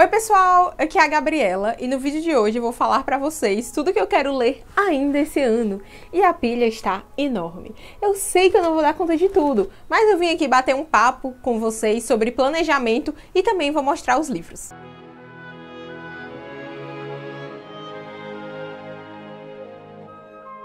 Oi pessoal, aqui é a Gabriela e no vídeo de hoje eu vou falar para vocês tudo que eu quero ler ainda esse ano. E a pilha está enorme. Eu sei que eu não vou dar conta de tudo, mas eu vim aqui bater um papo com vocês sobre planejamento e também vou mostrar os livros.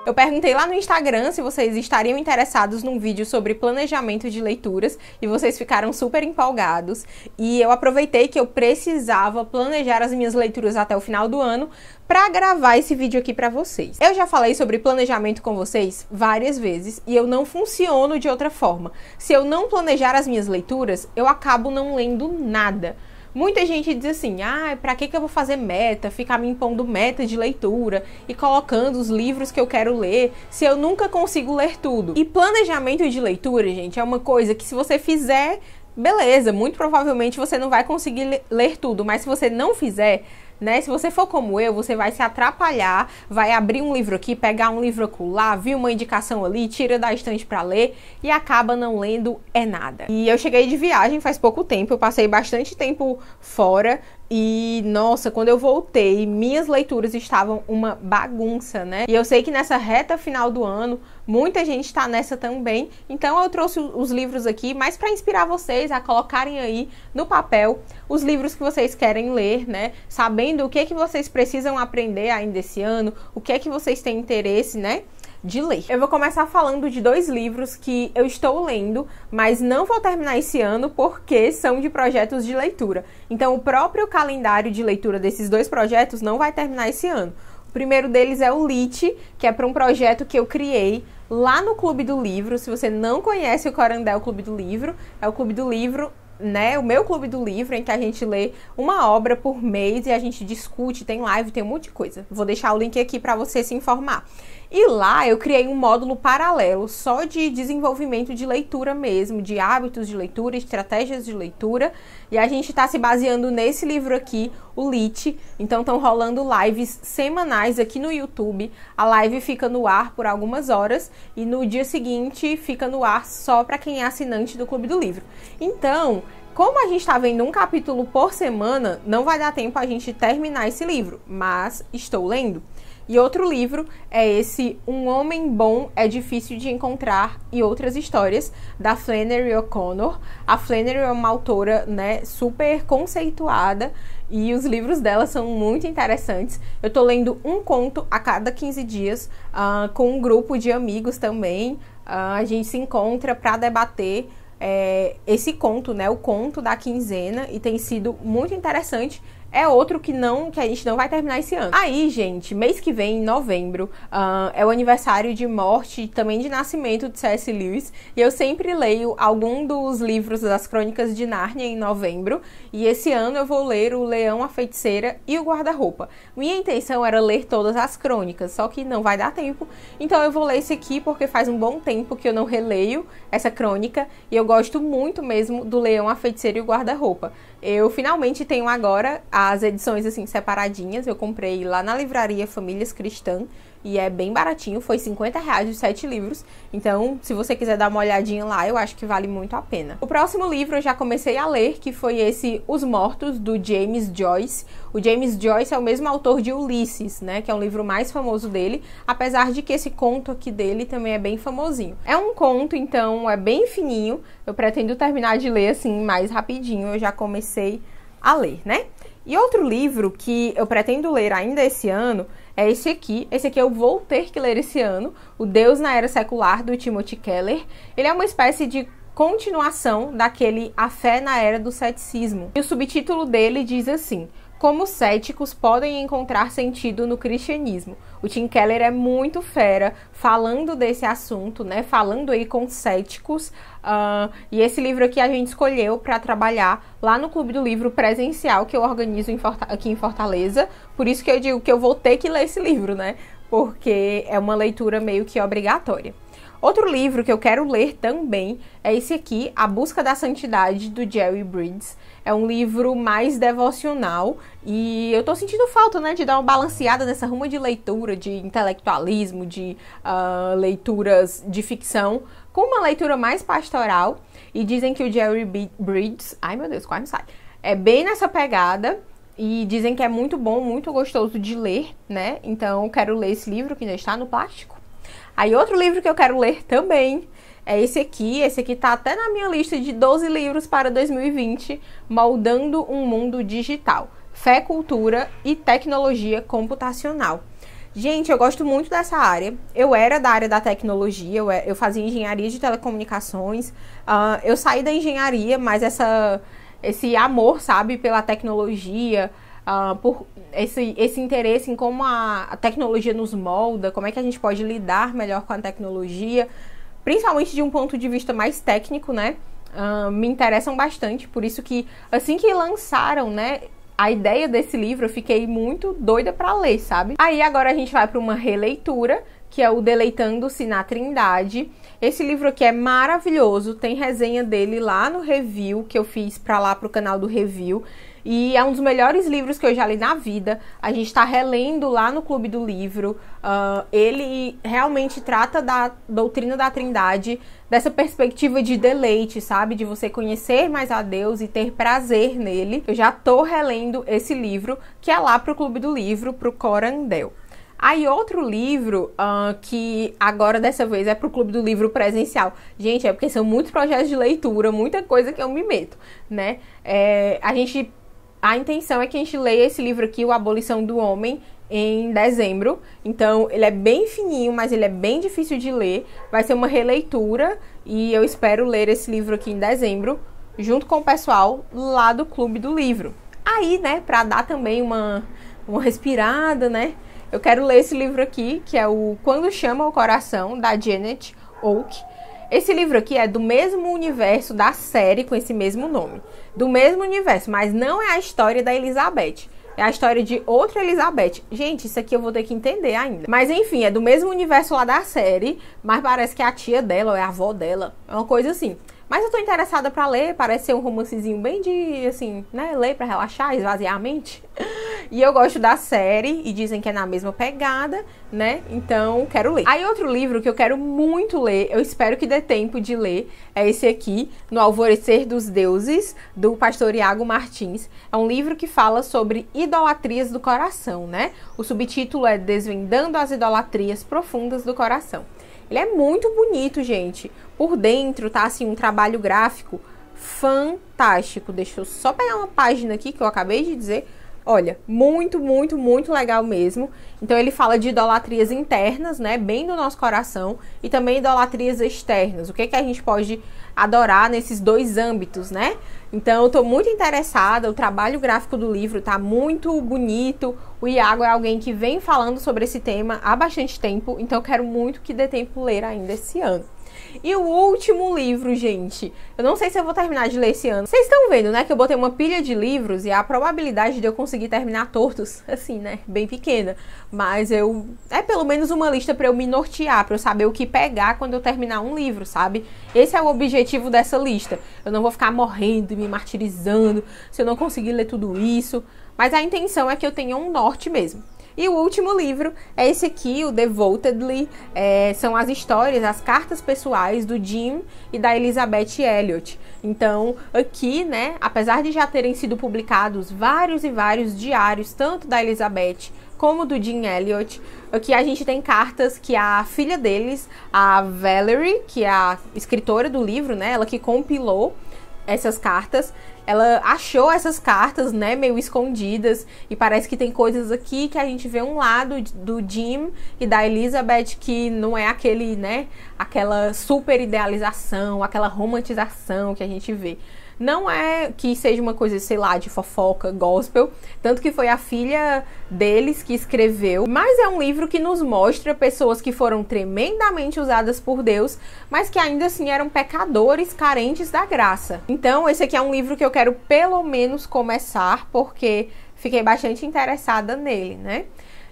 Eu perguntei lá no Instagram se vocês estariam interessados num vídeo sobre planejamento de leituras e vocês ficaram super empolgados. E eu aproveitei que eu precisava planejar as minhas leituras até o final do ano para gravar esse vídeo aqui para vocês. Eu já falei sobre planejamento com vocês várias vezes e eu não funciono de outra forma. Se eu não planejar as minhas leituras, eu acabo não lendo nada. Muita gente diz assim: ah, para que, que eu vou fazer meta, ficar me impondo meta de leitura e colocando os livros que eu quero ler se eu nunca consigo ler tudo? E planejamento de leitura, gente, é uma coisa que se você fizer, beleza, muito provavelmente você não vai conseguir ler tudo, mas se você não fizer, né? Se você for como eu, você vai se atrapalhar, vai abrir um livro aqui, pegar um livro lá, viu uma indicação ali, tira da estante para ler e acaba não lendo é nada. E eu cheguei de viagem faz pouco tempo, eu passei bastante tempo fora, e nossa, quando eu voltei, minhas leituras estavam uma bagunça, né? E eu sei que nessa reta final do ano, muita gente está nessa também. Então eu trouxe os livros aqui, mas para inspirar vocês a colocarem aí no papel os livros que vocês querem ler, né? Sabendo o que é que vocês precisam aprender ainda esse ano, o que é que vocês têm interesse, né? de ler. Eu vou começar falando de dois livros que eu estou lendo, mas não vou terminar esse ano porque são de projetos de leitura. Então, o próprio calendário de leitura desses dois projetos não vai terminar esse ano. O primeiro deles é o LIT, que é para um projeto que eu criei lá no Clube do Livro. Se você não conhece o Corandel é Clube do Livro, é o Clube do Livro né, o meu clube do livro, em que a gente lê uma obra por mês e a gente discute, tem live, tem um monte de coisa. Vou deixar o link aqui para você se informar. E lá eu criei um módulo paralelo só de desenvolvimento de leitura mesmo, de hábitos de leitura, estratégias de leitura. E a gente está se baseando nesse livro aqui, o LIT. Então estão rolando lives semanais aqui no YouTube. A live fica no ar por algumas horas e no dia seguinte fica no ar só para quem é assinante do Clube do Livro. Então, como a gente está vendo um capítulo por semana, não vai dar tempo a gente terminar esse livro, mas estou lendo. E outro livro é esse Um Homem Bom é Difícil de Encontrar e Outras Histórias, da Flannery O'Connor. A Flannery é uma autora né, super conceituada e os livros dela são muito interessantes. Eu tô lendo um conto a cada 15 dias uh, com um grupo de amigos também. Uh, a gente se encontra para debater é, esse conto, né? O conto da quinzena, e tem sido muito interessante é outro que não, que a gente não vai terminar esse ano. Aí, gente, mês que vem, em novembro, uh, é o aniversário de morte e também de nascimento de C.S. Lewis. E eu sempre leio algum dos livros das Crônicas de Nárnia em novembro. E esse ano eu vou ler O Leão, a Feiticeira e o Guarda-Roupa. Minha intenção era ler todas as crônicas, só que não vai dar tempo. Então eu vou ler esse aqui porque faz um bom tempo que eu não releio essa crônica. E eu gosto muito mesmo do Leão, a Feiticeira e o Guarda-Roupa. Eu finalmente tenho agora a as edições assim separadinhas. Eu comprei lá na livraria Famílias Cristã e é bem baratinho, foi 50 reais os sete livros. Então, se você quiser dar uma olhadinha lá, eu acho que vale muito a pena. O próximo livro eu já comecei a ler, que foi esse Os Mortos do James Joyce. O James Joyce é o mesmo autor de Ulisses, né, que é um livro mais famoso dele, apesar de que esse conto aqui dele também é bem famosinho. É um conto, então, é bem fininho. Eu pretendo terminar de ler assim mais rapidinho. Eu já comecei a ler, né? E outro livro que eu pretendo ler ainda esse ano é esse aqui. Esse aqui eu vou ter que ler esse ano, O Deus na Era Secular, do Timothy Keller. Ele é uma espécie de continuação daquele A Fé na Era do Ceticismo. E o subtítulo dele diz assim: como céticos podem encontrar sentido no cristianismo. O Tim Keller é muito fera falando desse assunto, né? Falando aí com céticos. Uh, e esse livro aqui a gente escolheu para trabalhar lá no Clube do Livro presencial que eu organizo em aqui em Fortaleza. Por isso que eu digo que eu vou ter que ler esse livro, né? Porque é uma leitura meio que obrigatória. Outro livro que eu quero ler também é esse aqui, A Busca da Santidade, do Jerry Bridges. É um livro mais devocional e eu tô sentindo falta, né, de dar uma balanceada nessa ruma de leitura, de intelectualismo, de uh, leituras de ficção, com uma leitura mais pastoral. E dizem que o Jerry B Bridges, ai meu Deus, quase não sai, é bem nessa pegada. E dizem que é muito bom, muito gostoso de ler, né? Então, quero ler esse livro que ainda está no plástico. Aí outro livro que eu quero ler também é esse aqui. Esse aqui tá até na minha lista de 12 livros para 2020, Moldando um Mundo Digital. Fé, cultura e tecnologia computacional. Gente, eu gosto muito dessa área. Eu era da área da tecnologia, eu, é, eu fazia engenharia de telecomunicações. Uh, eu saí da engenharia, mas essa, esse amor, sabe, pela tecnologia, uh, por esse, esse interesse em como a, a tecnologia nos molda, como é que a gente pode lidar melhor com a tecnologia, principalmente de um ponto de vista mais técnico, né? Uh, me interessam bastante, por isso que assim que lançaram, né, a ideia desse livro, eu fiquei muito doida para ler, sabe? Aí agora a gente vai para uma releitura, que é o Deleitando-se na Trindade. Esse livro aqui é maravilhoso, tem resenha dele lá no review que eu fiz para lá pro canal do review. E é um dos melhores livros que eu já li na vida. A gente está relendo lá no Clube do Livro. Uh, ele realmente trata da doutrina da Trindade, dessa perspectiva de deleite, sabe? De você conhecer mais a Deus e ter prazer nele. Eu já tô relendo esse livro, que é lá pro Clube do Livro, pro Corandel. Aí outro livro uh, que agora dessa vez é pro Clube do Livro presencial. Gente, é porque são muitos projetos de leitura, muita coisa que eu me meto, né? É, a gente a intenção é que a gente leia esse livro aqui, O Abolição do Homem, em dezembro. Então, ele é bem fininho, mas ele é bem difícil de ler. Vai ser uma releitura e eu espero ler esse livro aqui em dezembro, junto com o pessoal lá do Clube do Livro. Aí, né, para dar também uma, uma respirada, né, eu quero ler esse livro aqui, que é o Quando Chama o Coração, da Janet Oak. Esse livro aqui é do mesmo universo da série com esse mesmo nome. Do mesmo universo, mas não é a história da Elizabeth. É a história de outra Elizabeth. Gente, isso aqui eu vou ter que entender ainda. Mas enfim, é do mesmo universo lá da série, mas parece que é a tia dela ou é a avó dela. É uma coisa assim. Mas eu tô interessada para ler, parece ser um romancezinho bem de, assim, né, ler para relaxar, esvaziar a mente. E eu gosto da série e dizem que é na mesma pegada, né? Então, quero ler. Aí outro livro que eu quero muito ler, eu espero que dê tempo de ler, é esse aqui, No Alvorecer dos Deuses, do pastor Iago Martins. É um livro que fala sobre idolatrias do coração, né? O subtítulo é Desvendando as idolatrias profundas do coração. Ele é muito bonito, gente. Por dentro tá assim um trabalho gráfico fantástico. Deixa eu só pegar uma página aqui que eu acabei de dizer Olha, muito, muito, muito legal mesmo. Então ele fala de idolatrias internas, né, bem do nosso coração, e também idolatrias externas. O que é que a gente pode adorar nesses dois âmbitos, né? Então eu tô muito interessada, o trabalho gráfico do livro tá muito bonito. O Iago é alguém que vem falando sobre esse tema há bastante tempo, então eu quero muito que dê tempo ler ainda esse ano. E o último livro, gente. Eu não sei se eu vou terminar de ler esse ano. Vocês estão vendo, né, que eu botei uma pilha de livros e a probabilidade de eu conseguir terminar tortos, assim, né, bem pequena. Mas eu é pelo menos uma lista para eu me nortear, para eu saber o que pegar quando eu terminar um livro, sabe? Esse é o objetivo dessa lista. Eu não vou ficar morrendo e me martirizando se eu não conseguir ler tudo isso, mas a intenção é que eu tenha um norte mesmo. E o último livro é esse aqui, o Devotedly, é, são as histórias, as cartas pessoais do Jim e da Elizabeth Elliot. Então, aqui, né, apesar de já terem sido publicados vários e vários diários, tanto da Elizabeth como do Jim Elliot, aqui a gente tem cartas que a filha deles, a Valerie, que é a escritora do livro, né, ela que compilou essas cartas, ela achou essas cartas, né, meio escondidas, e parece que tem coisas aqui que a gente vê um lado do Jim e da Elizabeth que não é aquele, né, aquela super idealização, aquela romantização que a gente vê. Não é que seja uma coisa, sei lá, de fofoca, gospel, tanto que foi a filha deles que escreveu, mas é um livro que nos mostra pessoas que foram tremendamente usadas por Deus, mas que ainda assim eram pecadores carentes da graça. Então, esse aqui é um livro que eu quero pelo menos começar, porque fiquei bastante interessada nele, né?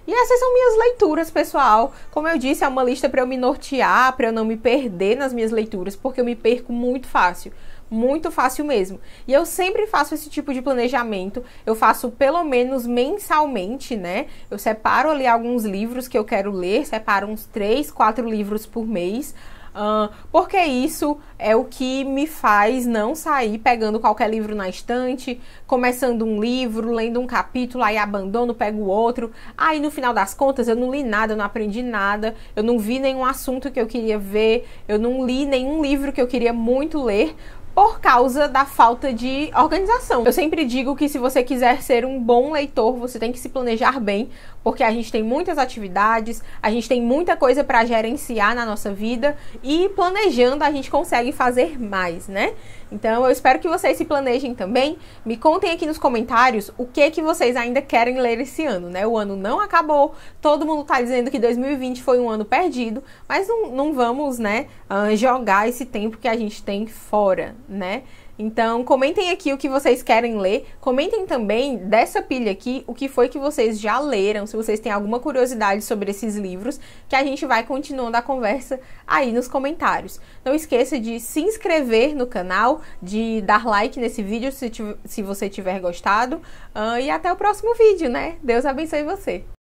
E essas são minhas leituras, pessoal. Como eu disse, é uma lista para eu me nortear, para eu não me perder nas minhas leituras, porque eu me perco muito fácil muito fácil mesmo. E eu sempre faço esse tipo de planejamento, eu faço pelo menos mensalmente, né? Eu separo ali alguns livros que eu quero ler, separo uns três, quatro livros por mês. Uh, porque isso é o que me faz não sair pegando qualquer livro na estante, começando um livro, lendo um capítulo, aí abandono, pego outro. Aí no final das contas eu não li nada, eu não aprendi nada, eu não vi nenhum assunto que eu queria ver, eu não li nenhum livro que eu queria muito ler, por causa da falta de organização. Eu sempre digo que se você quiser ser um bom leitor, você tem que se planejar bem, porque a gente tem muitas atividades, a gente tem muita coisa para gerenciar na nossa vida e planejando a gente consegue fazer mais, né? Então eu espero que vocês se planejem também. Me contem aqui nos comentários o que que vocês ainda querem ler esse ano, né? O ano não acabou, todo mundo tá dizendo que 2020 foi um ano perdido, mas não, não vamos, né, ah, jogar esse tempo que a gente tem fora, né? Então, comentem aqui o que vocês querem ler. Comentem também dessa pilha aqui o que foi que vocês já leram, se vocês têm alguma curiosidade sobre esses livros, que a gente vai continuando a conversa aí nos comentários. Não esqueça de se inscrever no canal, de dar like nesse vídeo se, se você tiver gostado. Uh, e até o próximo vídeo, né? Deus abençoe você!